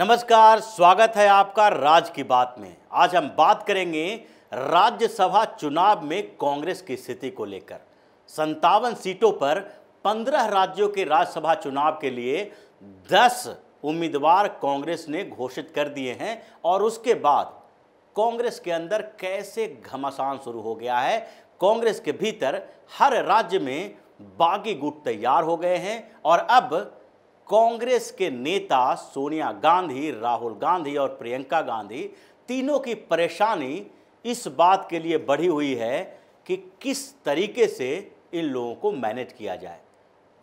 नमस्कार स्वागत है आपका राज की बात में आज हम बात करेंगे राज्यसभा चुनाव में कांग्रेस की स्थिति को लेकर संतावन सीटों पर पंद्रह राज्यों के राज्यसभा चुनाव के लिए दस उम्मीदवार कांग्रेस ने घोषित कर दिए हैं और उसके बाद कांग्रेस के अंदर कैसे घमासान शुरू हो गया है कांग्रेस के भीतर हर राज्य में बागी गुट तैयार हो गए हैं और अब कांग्रेस के नेता सोनिया गांधी राहुल गांधी और प्रियंका गांधी तीनों की परेशानी इस बात के लिए बढ़ी हुई है कि किस तरीके से इन लोगों को मैनेज किया जाए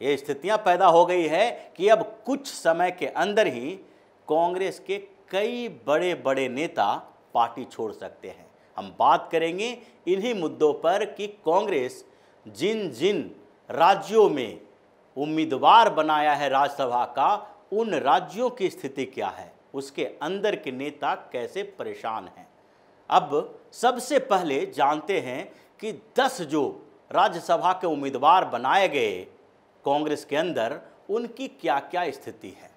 ये स्थितियां पैदा हो गई है कि अब कुछ समय के अंदर ही कांग्रेस के कई बड़े बड़े नेता पार्टी छोड़ सकते हैं हम बात करेंगे इन्हीं मुद्दों पर कि कांग्रेस जिन जिन राज्यों में उम्मीदवार बनाया है राज्यसभा का उन राज्यों की स्थिति क्या है उसके अंदर के नेता कैसे परेशान हैं अब सबसे पहले जानते हैं कि 10 जो राज्यसभा के उम्मीदवार बनाए गए कांग्रेस के अंदर उनकी क्या क्या स्थिति है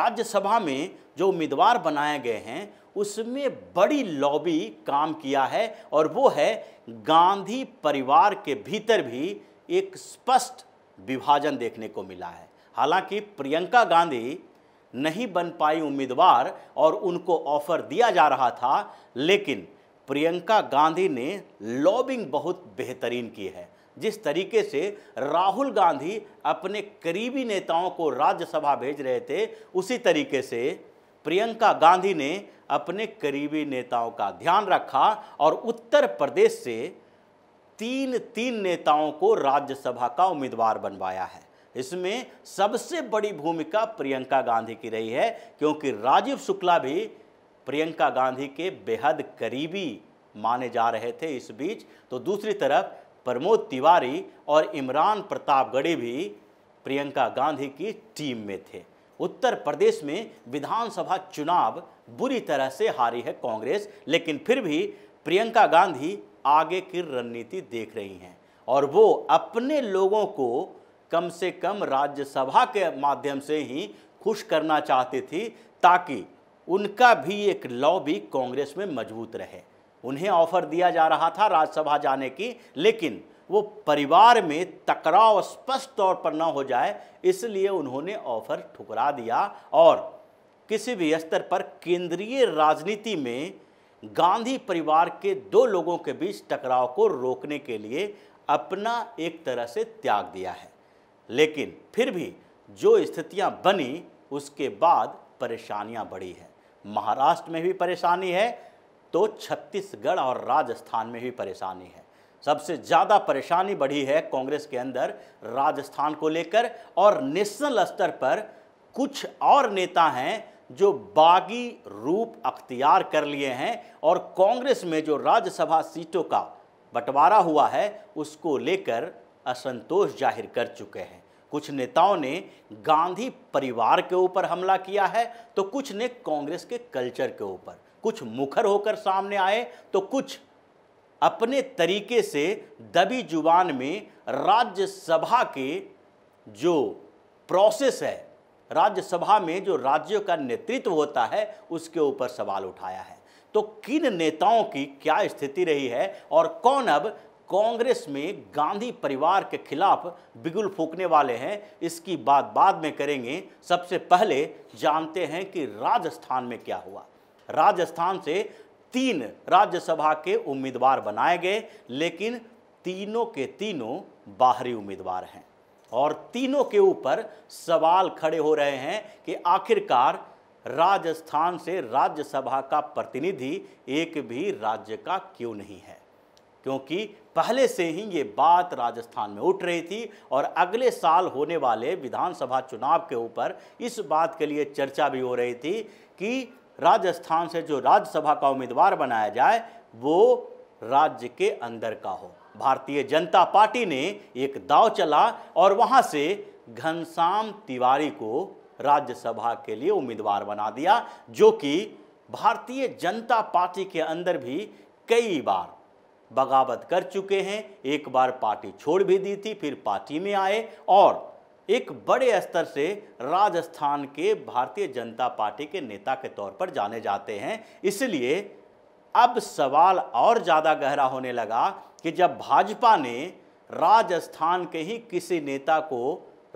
राज्यसभा में जो उम्मीदवार बनाए गए हैं उसमें बड़ी लॉबी काम किया है और वो है गांधी परिवार के भीतर भी एक स्पष्ट विभाजन देखने को मिला है हालांकि प्रियंका गांधी नहीं बन पाई उम्मीदवार और उनको ऑफर दिया जा रहा था लेकिन प्रियंका गांधी ने लॉबिंग बहुत बेहतरीन की है जिस तरीके से राहुल गांधी अपने करीबी नेताओं को राज्यसभा भेज रहे थे उसी तरीके से प्रियंका गांधी ने अपने करीबी नेताओं का ध्यान रखा और उत्तर प्रदेश से तीन तीन नेताओं को राज्यसभा का उम्मीदवार बनवाया है इसमें सबसे बड़ी भूमिका प्रियंका गांधी की रही है क्योंकि राजीव शुक्ला भी प्रियंका गांधी के बेहद करीबी माने जा रहे थे इस बीच तो दूसरी तरफ प्रमोद तिवारी और इमरान प्रतापगढ़ी भी प्रियंका गांधी की टीम में थे उत्तर प्रदेश में विधानसभा चुनाव बुरी तरह से हारी है कांग्रेस लेकिन फिर भी प्रियंका गांधी आगे की रणनीति देख रही हैं और वो अपने लोगों को कम से कम राज्यसभा के माध्यम से ही खुश करना चाहती थी ताकि उनका भी एक लॉबी कांग्रेस में मजबूत रहे उन्हें ऑफर दिया जा रहा था राज्यसभा जाने की लेकिन वो परिवार में टकराव स्पष्ट तौर पर ना हो जाए इसलिए उन्होंने ऑफर ठुकरा दिया और किसी भी स्तर पर केंद्रीय राजनीति में गांधी परिवार के दो लोगों के बीच टकराव को रोकने के लिए अपना एक तरह से त्याग दिया है लेकिन फिर भी जो स्थितियां बनी उसके बाद परेशानियां बढ़ी है महाराष्ट्र में भी परेशानी है तो छत्तीसगढ़ और राजस्थान में भी परेशानी है सबसे ज़्यादा परेशानी बढ़ी है कांग्रेस के अंदर राजस्थान को लेकर और नेशनल स्तर पर कुछ और नेता हैं जो बागी रूप अख्तियार कर लिए हैं और कांग्रेस में जो राज्यसभा सीटों का बंटवारा हुआ है उसको लेकर असंतोष जाहिर कर चुके हैं कुछ नेताओं ने गांधी परिवार के ऊपर हमला किया है तो कुछ ने कांग्रेस के कल्चर के ऊपर कुछ मुखर होकर सामने आए तो कुछ अपने तरीके से दबी जुबान में राज्यसभा के जो प्रोसेस है राज्यसभा में जो राज्यों का नेतृत्व होता है उसके ऊपर सवाल उठाया है तो किन नेताओं की क्या स्थिति रही है और कौन अब कांग्रेस में गांधी परिवार के खिलाफ बिगुल फूकने वाले हैं इसकी बात बाद में करेंगे सबसे पहले जानते हैं कि राजस्थान में क्या हुआ राजस्थान से तीन राज्यसभा के उम्मीदवार बनाए गए लेकिन तीनों के तीनों बाहरी उम्मीदवार हैं और तीनों के ऊपर सवाल खड़े हो रहे हैं कि आखिरकार राजस्थान से राज्यसभा का प्रतिनिधि एक भी राज्य का क्यों नहीं है क्योंकि पहले से ही ये बात राजस्थान में उठ रही थी और अगले साल होने वाले विधानसभा चुनाव के ऊपर इस बात के लिए चर्चा भी हो रही थी कि राजस्थान से जो राज्यसभा का उम्मीदवार बनाया जाए वो राज्य के अंदर का हो भारतीय जनता पार्टी ने एक दाव चला और वहाँ से घनश्याम तिवारी को राज्यसभा के लिए उम्मीदवार बना दिया जो कि भारतीय जनता पार्टी के अंदर भी कई बार बगावत कर चुके हैं एक बार पार्टी छोड़ भी दी थी फिर पार्टी में आए और एक बड़े स्तर से राजस्थान के भारतीय जनता पार्टी के नेता के तौर पर जाने जाते हैं इसलिए अब सवाल और ज़्यादा गहरा होने लगा कि जब भाजपा ने राजस्थान के ही किसी नेता को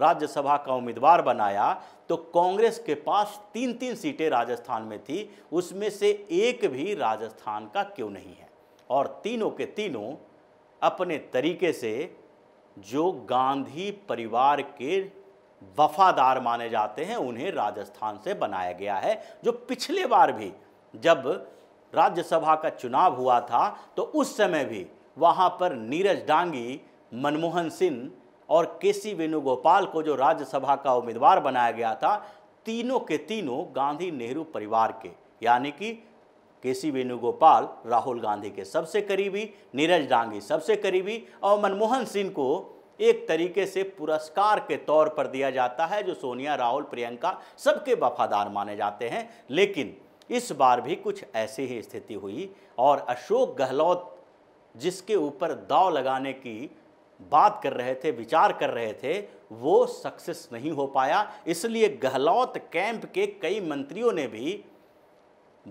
राज्यसभा का उम्मीदवार बनाया तो कांग्रेस के पास तीन तीन सीटें राजस्थान में थी उसमें से एक भी राजस्थान का क्यों नहीं है और तीनों के तीनों अपने तरीके से जो गांधी परिवार के वफादार माने जाते हैं उन्हें राजस्थान से बनाया गया है जो पिछले बार भी जब राज्यसभा का चुनाव हुआ था तो उस समय भी वहाँ पर नीरज डांगी मनमोहन सिंह और के सी वेणुगोपाल को जो राज्यसभा का उम्मीदवार बनाया गया था तीनों के तीनों गांधी नेहरू परिवार के यानी कि के सी वेणुगोपाल राहुल गांधी के सबसे करीबी नीरज डांगी सबसे करीबी और मनमोहन सिंह को एक तरीके से पुरस्कार के तौर पर दिया जाता है जो सोनिया राहुल प्रियंका सबके वफादार माने जाते हैं लेकिन इस बार भी कुछ ऐसी ही स्थिति हुई और अशोक गहलोत जिसके ऊपर दाव लगाने की बात कर रहे थे विचार कर रहे थे वो सक्सेस नहीं हो पाया इसलिए गहलोत कैंप के कई मंत्रियों ने भी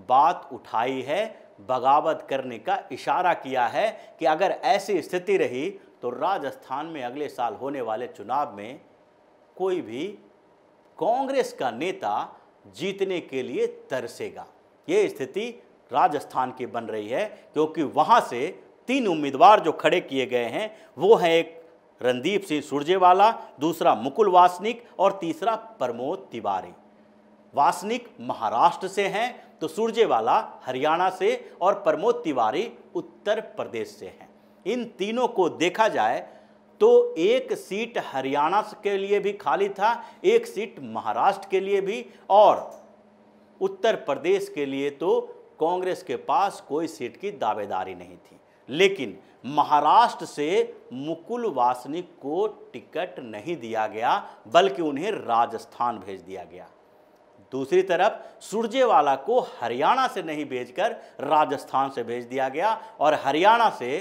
बात उठाई है बगावत करने का इशारा किया है कि अगर ऐसी स्थिति रही तो राजस्थान में अगले साल होने वाले चुनाव में कोई भी कांग्रेस का नेता जीतने के लिए तरसेगा ये स्थिति राजस्थान की बन रही है क्योंकि वहाँ से तीन उम्मीदवार जो खड़े किए गए हैं वो हैं एक रणदीप सिंह सुरजेवाला दूसरा मुकुल वासनिक और तीसरा प्रमोद तिवारी वासनिक महाराष्ट्र से हैं तो सुरजेवाला हरियाणा से और प्रमोद तिवारी उत्तर प्रदेश से हैं इन तीनों को देखा जाए तो एक सीट हरियाणा के लिए भी खाली था एक सीट महाराष्ट्र के लिए भी और उत्तर प्रदेश के लिए तो कांग्रेस के पास कोई सीट की दावेदारी नहीं थी लेकिन महाराष्ट्र से मुकुल वासनिक को टिकट नहीं दिया गया बल्कि उन्हें राजस्थान भेज दिया गया दूसरी तरफ सुरजेवाला को हरियाणा से नहीं भेजकर राजस्थान से भेज दिया गया और हरियाणा से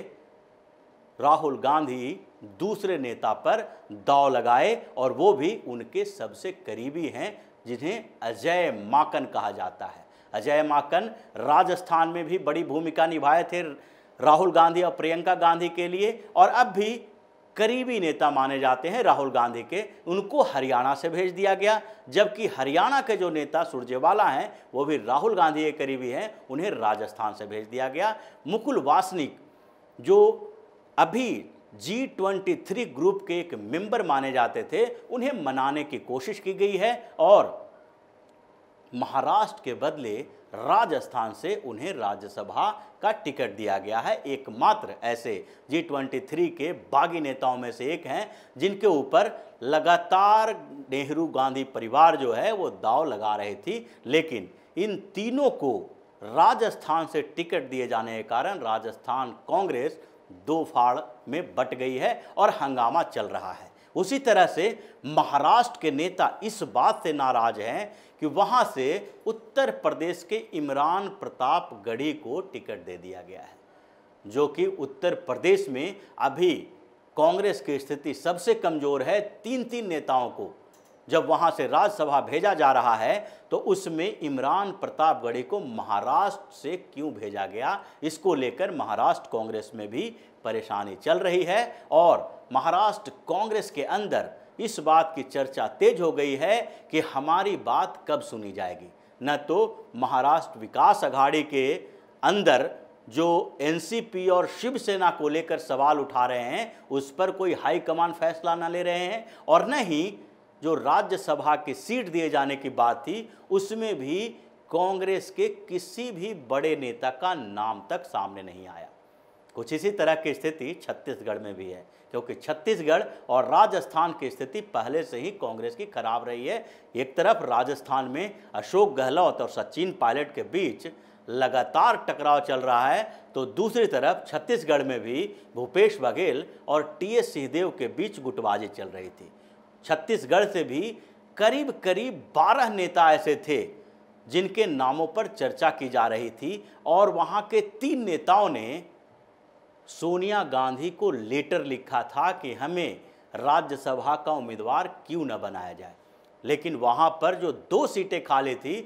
राहुल गांधी दूसरे नेता पर दाव लगाए और वो भी उनके सबसे करीबी हैं जिन्हें अजय माकन कहा जाता है अजय माकन राजस्थान में भी बड़ी भूमिका निभाए थे राहुल गांधी और प्रियंका गांधी के लिए और अब भी करीबी नेता माने जाते हैं राहुल गांधी के उनको हरियाणा से भेज दिया गया जबकि हरियाणा के जो नेता सुरजेवाला हैं वो भी राहुल गांधी के करीबी हैं उन्हें राजस्थान से भेज दिया गया मुकुल वासनिक जो अभी जी ट्वेंटी थ्री ग्रुप के एक मेंबर माने जाते थे उन्हें मनाने की कोशिश की गई है और महाराष्ट्र के बदले राजस्थान से उन्हें राज्यसभा का टिकट दिया गया है एकमात्र ऐसे जी ट्वेंटी थ्री के बागी नेताओं में से एक हैं जिनके ऊपर लगातार नेहरू गांधी परिवार जो है वो दाव लगा रही थी लेकिन इन तीनों को राजस्थान से टिकट दिए जाने के कारण राजस्थान कांग्रेस दो फाड़ में बट गई है और हंगामा चल रहा है उसी तरह से महाराष्ट्र के नेता इस बात से नाराज हैं कि वहाँ से उत्तर प्रदेश के इमरान प्रताप गढ़ी को टिकट दे दिया गया है जो कि उत्तर प्रदेश में अभी कांग्रेस की स्थिति सबसे कमज़ोर है तीन तीन नेताओं को जब वहाँ से राज्यसभा भेजा जा रहा है तो उसमें इमरान प्रतापगढ़ी को महाराष्ट्र से क्यों भेजा गया इसको लेकर महाराष्ट्र कांग्रेस में भी परेशानी चल रही है और महाराष्ट्र कांग्रेस के अंदर इस बात की चर्चा तेज हो गई है कि हमारी बात कब सुनी जाएगी न तो महाराष्ट्र विकास अघाड़ी के अंदर जो एनसीपी और शिवसेना को लेकर सवाल उठा रहे हैं उस पर कोई हाईकमान फैसला न ले रहे हैं और न ही जो राज्यसभा की सीट दिए जाने की बात थी उसमें भी कांग्रेस के किसी भी बड़े नेता का नाम तक सामने नहीं आया कुछ इसी तरह की स्थिति छत्तीसगढ़ में भी है क्योंकि छत्तीसगढ़ और राजस्थान की स्थिति पहले से ही कांग्रेस की खराब रही है एक तरफ राजस्थान में अशोक गहलोत और सचिन पायलट के बीच लगातार टकराव चल रहा है तो दूसरी तरफ छत्तीसगढ़ में भी भूपेश बघेल और टी एस सिंहदेव के बीच गुटबाजी चल रही थी छत्तीसगढ़ से भी करीब करीब बारह नेता ऐसे थे जिनके नामों पर चर्चा की जा रही थी और वहाँ के तीन नेताओं ने सोनिया गांधी को लेटर लिखा था कि हमें राज्यसभा का उम्मीदवार क्यों न बनाया जाए लेकिन वहाँ पर जो दो सीटें खाली थी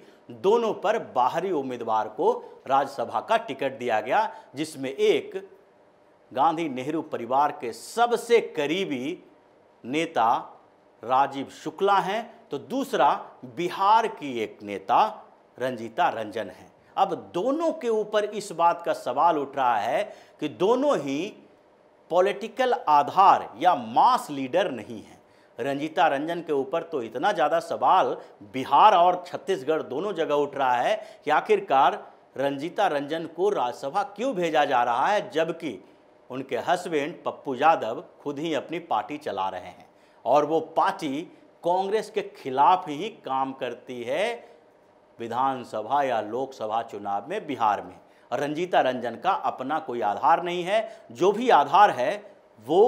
दोनों पर बाहरी उम्मीदवार को राज्यसभा का टिकट दिया गया जिसमें एक गांधी नेहरू परिवार के सबसे करीबी नेता राजीव शुक्ला हैं तो दूसरा बिहार की एक नेता रंजीता रंजन हैं अब दोनों के ऊपर इस बात का सवाल उठ रहा है कि दोनों ही पॉलिटिकल आधार या मास लीडर नहीं हैं रंजीता रंजन के ऊपर तो इतना ज़्यादा सवाल बिहार और छत्तीसगढ़ दोनों जगह उठ रहा है कि आखिरकार रंजीता रंजन को राज्यसभा क्यों भेजा जा रहा है जबकि उनके हस्बैंड पप्पू यादव खुद ही अपनी पार्टी चला रहे हैं और वो पार्टी कांग्रेस के खिलाफ ही काम करती है विधानसभा या लोकसभा चुनाव में बिहार में रंजीता रंजन का अपना कोई आधार नहीं है जो भी आधार है वो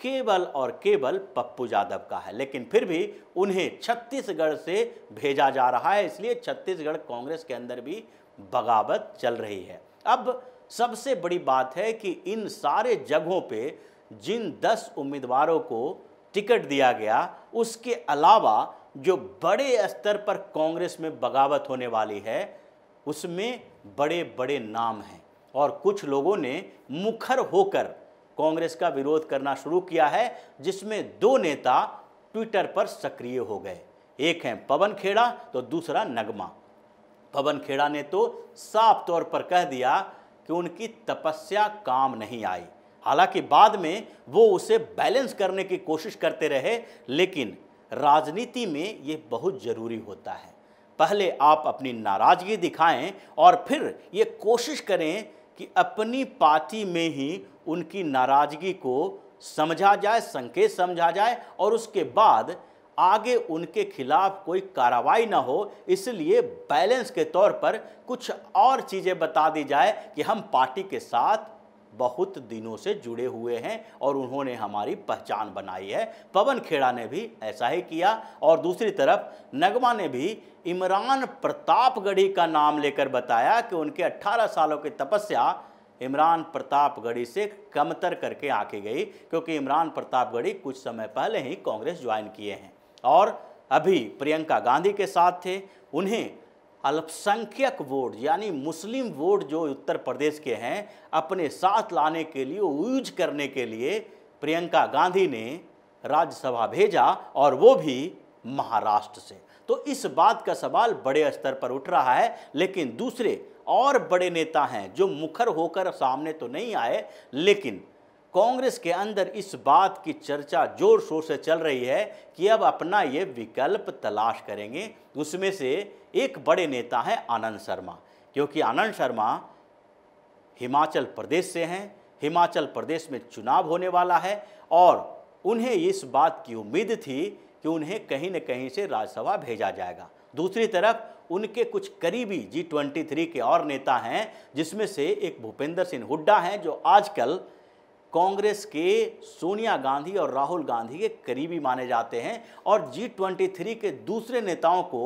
केवल और केवल पप्पू यादव का है लेकिन फिर भी उन्हें छत्तीसगढ़ से भेजा जा रहा है इसलिए छत्तीसगढ़ कांग्रेस के अंदर भी बगावत चल रही है अब सबसे बड़ी बात है कि इन सारे जगहों पे जिन दस उम्मीदवारों को टिकट दिया गया उसके अलावा जो बड़े स्तर पर कांग्रेस में बगावत होने वाली है उसमें बड़े बड़े नाम हैं और कुछ लोगों ने मुखर होकर कांग्रेस का विरोध करना शुरू किया है जिसमें दो नेता ट्विटर पर सक्रिय हो गए एक हैं पवन खेड़ा तो दूसरा नगमा पवन खेड़ा ने तो साफ तौर पर कह दिया कि उनकी तपस्या काम नहीं आई हालांकि बाद में वो उसे बैलेंस करने की कोशिश करते रहे लेकिन राजनीति में ये बहुत ज़रूरी होता है पहले आप अपनी नाराज़गी दिखाएं और फिर ये कोशिश करें कि अपनी पार्टी में ही उनकी नाराज़गी को समझा जाए संकेत समझा जाए और उसके बाद आगे उनके खिलाफ कोई कार्रवाई ना हो इसलिए बैलेंस के तौर पर कुछ और चीज़ें बता दी जाए कि हम पार्टी के साथ बहुत दिनों से जुड़े हुए हैं और उन्होंने हमारी पहचान बनाई है पवन खेड़ा ने भी ऐसा ही किया और दूसरी तरफ नगमा ने भी इमरान प्रतापगढ़ी का नाम लेकर बताया कि उनके 18 सालों की तपस्या इमरान प्रतापगढ़ी से कमतर करके आके गई क्योंकि इमरान प्रतापगढ़ी कुछ समय पहले ही कांग्रेस ज्वाइन किए हैं और अभी प्रियंका गांधी के साथ थे उन्हें अल्पसंख्यक वोट यानी मुस्लिम वोट जो उत्तर प्रदेश के हैं अपने साथ लाने के लिए यूज करने के लिए प्रियंका गांधी ने राज्यसभा भेजा और वो भी महाराष्ट्र से तो इस बात का सवाल बड़े स्तर पर उठ रहा है लेकिन दूसरे और बड़े नेता हैं जो मुखर होकर सामने तो नहीं आए लेकिन कांग्रेस के अंदर इस बात की चर्चा जोर शोर से चल रही है कि अब अपना ये विकल्प तलाश करेंगे उसमें से एक बड़े नेता हैं आनंद शर्मा क्योंकि आनंद शर्मा हिमाचल प्रदेश से हैं हिमाचल प्रदेश में चुनाव होने वाला है और उन्हें इस बात की उम्मीद थी कि उन्हें कहीं न कहीं से राज्यसभा भेजा जाएगा दूसरी तरफ उनके कुछ करीबी जी ट्वेंटी थ्री के और नेता हैं जिसमें से एक भूपेंद्र सिंह हुड्डा हैं जो आजकल कांग्रेस के सोनिया गांधी और राहुल गांधी के करीबी माने जाते हैं और जी ट्वेंटी थ्री के दूसरे नेताओं को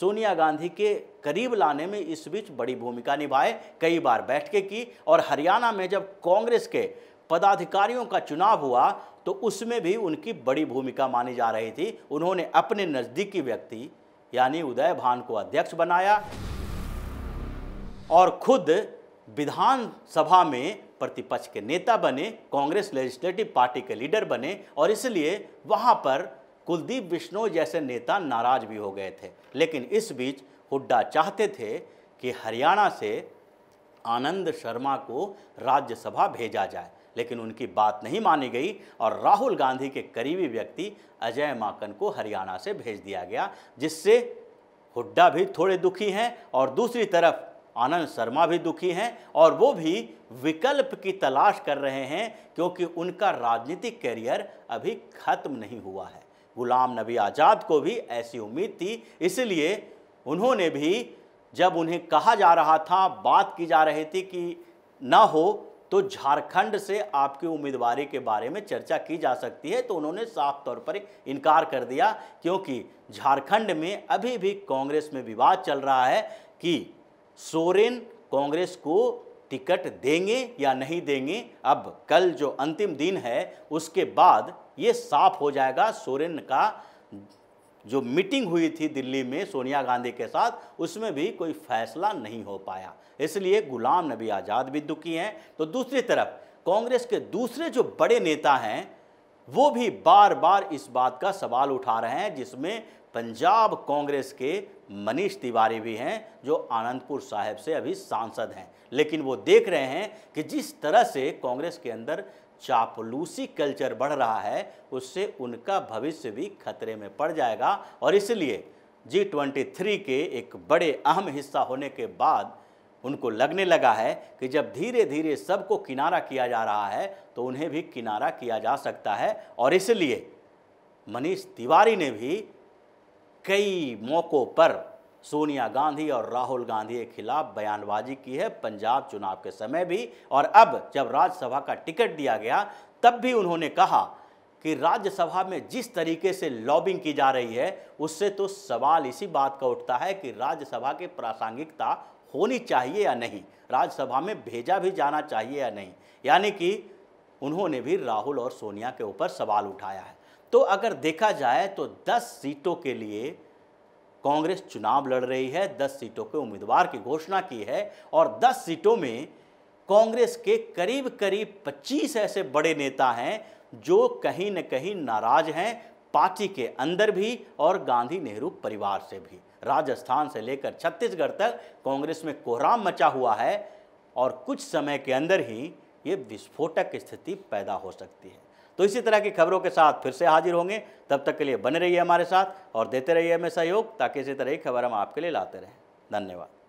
सोनिया गांधी के करीब लाने में इस बीच बड़ी भूमिका निभाए कई बार बैठकें की और हरियाणा में जब कांग्रेस के पदाधिकारियों का चुनाव हुआ तो उसमें भी उनकी बड़ी भूमिका मानी जा रही थी उन्होंने अपने नज़दीकी व्यक्ति यानी उदय भान को अध्यक्ष बनाया और खुद विधानसभा में प्रतिपक्ष के नेता बने कांग्रेस लेजिस्लेटिव पार्टी के लीडर बने और इसलिए वहाँ पर कुलदीप बिश्नो जैसे नेता नाराज भी हो गए थे लेकिन इस बीच हुड्डा चाहते थे कि हरियाणा से आनंद शर्मा को राज्यसभा भेजा जाए लेकिन उनकी बात नहीं मानी गई और राहुल गांधी के करीबी व्यक्ति अजय माकन को हरियाणा से भेज दिया गया जिससे हुड्डा भी थोड़े दुखी हैं और दूसरी तरफ आनंद शर्मा भी दुखी हैं और वो भी विकल्प की तलाश कर रहे हैं क्योंकि उनका राजनीतिक कैरियर अभी खत्म नहीं हुआ है गुलाम नबी आज़ाद को भी ऐसी उम्मीद थी इसलिए उन्होंने भी जब उन्हें कहा जा रहा था बात की जा रही थी कि ना हो तो झारखंड से आपकी उम्मीदवारी के बारे में चर्चा की जा सकती है तो उन्होंने साफ तौर पर इनकार कर दिया क्योंकि झारखंड में अभी भी कांग्रेस में विवाद चल रहा है कि सोरेन कांग्रेस को टिकट देंगे या नहीं देंगे अब कल जो अंतिम दिन है उसके बाद ये साफ हो जाएगा सोरेन का जो मीटिंग हुई थी दिल्ली में सोनिया गांधी के साथ उसमें भी कोई फैसला नहीं हो पाया इसलिए गुलाम नबी आज़ाद भी दुखी हैं तो दूसरी तरफ कांग्रेस के दूसरे जो बड़े नेता हैं वो भी बार बार इस बात का सवाल उठा रहे हैं जिसमें पंजाब कांग्रेस के मनीष तिवारी भी हैं जो आनंदपुर साहिब से अभी सांसद हैं लेकिन वो देख रहे हैं कि जिस तरह से कांग्रेस के अंदर चापलूसी कल्चर बढ़ रहा है उससे उनका भविष्य भी खतरे में पड़ जाएगा और इसलिए जी ट्वेंटी थ्री के एक बड़े अहम हिस्सा होने के बाद उनको लगने लगा है कि जब धीरे धीरे सबको किनारा किया जा रहा है तो उन्हें भी किनारा किया जा सकता है और इसलिए मनीष तिवारी ने भी कई मौक़ों पर सोनिया गांधी और राहुल गांधी के खिलाफ बयानबाजी की है पंजाब चुनाव के समय भी और अब जब राज्यसभा का टिकट दिया गया तब भी उन्होंने कहा कि राज्यसभा में जिस तरीके से लॉबिंग की जा रही है उससे तो सवाल इसी बात का उठता है कि राज्यसभा की प्रासंगिकता होनी चाहिए या नहीं राज्यसभा में भेजा भी जाना चाहिए या नहीं यानी कि उन्होंने भी राहुल और सोनिया के ऊपर सवाल उठाया है तो अगर देखा जाए तो 10 सीटों के लिए कांग्रेस चुनाव लड़ रही है 10 सीटों के उम्मीदवार की घोषणा की है और 10 सीटों में कांग्रेस के करीब करीब 25 ऐसे बड़े नेता हैं जो कहीं न कहीं नाराज हैं पार्टी के अंदर भी और गांधी नेहरू परिवार से भी राजस्थान से लेकर छत्तीसगढ़ तक कांग्रेस में कोहराम मचा हुआ है और कुछ समय के अंदर ही ये विस्फोटक स्थिति पैदा हो सकती है तो इसी तरह की खबरों के साथ फिर से हाजिर होंगे तब तक के लिए बने रहिए हमारे साथ और देते रहिए हमें सहयोग ताकि इसी तरह की खबर हम आपके लिए लाते रहें धन्यवाद